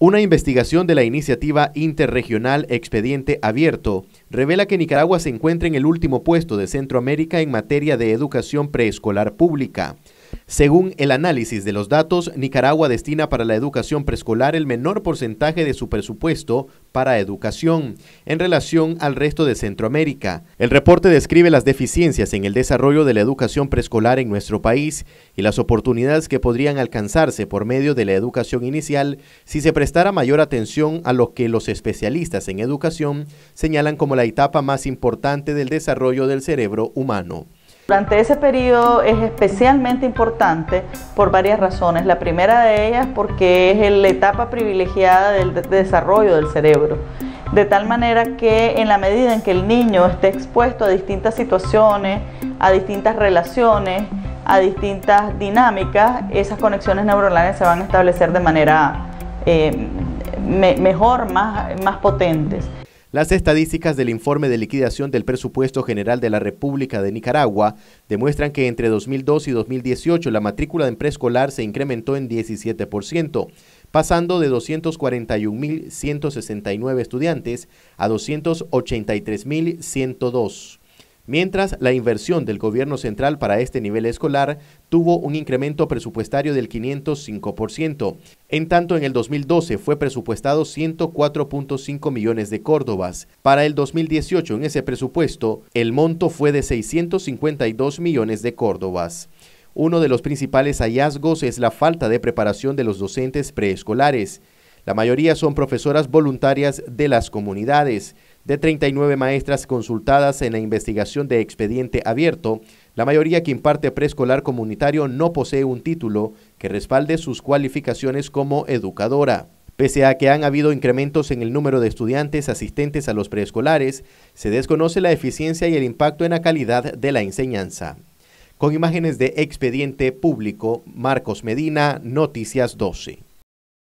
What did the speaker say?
Una investigación de la iniciativa interregional Expediente Abierto revela que Nicaragua se encuentra en el último puesto de Centroamérica en materia de educación preescolar pública. Según el análisis de los datos, Nicaragua destina para la educación preescolar el menor porcentaje de su presupuesto para educación en relación al resto de Centroamérica. El reporte describe las deficiencias en el desarrollo de la educación preescolar en nuestro país y las oportunidades que podrían alcanzarse por medio de la educación inicial si se prestara mayor atención a lo que los especialistas en educación señalan como la etapa más importante del desarrollo del cerebro humano. Durante ese periodo es especialmente importante por varias razones. La primera de ellas porque es la etapa privilegiada del desarrollo del cerebro. De tal manera que en la medida en que el niño esté expuesto a distintas situaciones, a distintas relaciones, a distintas dinámicas, esas conexiones neuronales se van a establecer de manera eh, mejor, más, más potentes. Las estadísticas del informe de liquidación del presupuesto general de la República de Nicaragua demuestran que entre 2002 y 2018 la matrícula en preescolar se incrementó en 17%, pasando de 241.169 estudiantes a 283.102 mientras la inversión del gobierno central para este nivel escolar tuvo un incremento presupuestario del 505%. En tanto, en el 2012 fue presupuestado 104.5 millones de córdobas. Para el 2018, en ese presupuesto, el monto fue de 652 millones de córdobas. Uno de los principales hallazgos es la falta de preparación de los docentes preescolares. La mayoría son profesoras voluntarias de las comunidades. De 39 maestras consultadas en la investigación de expediente abierto, la mayoría que imparte preescolar comunitario no posee un título que respalde sus cualificaciones como educadora. Pese a que han habido incrementos en el número de estudiantes asistentes a los preescolares, se desconoce la eficiencia y el impacto en la calidad de la enseñanza. Con imágenes de Expediente Público, Marcos Medina, Noticias 12.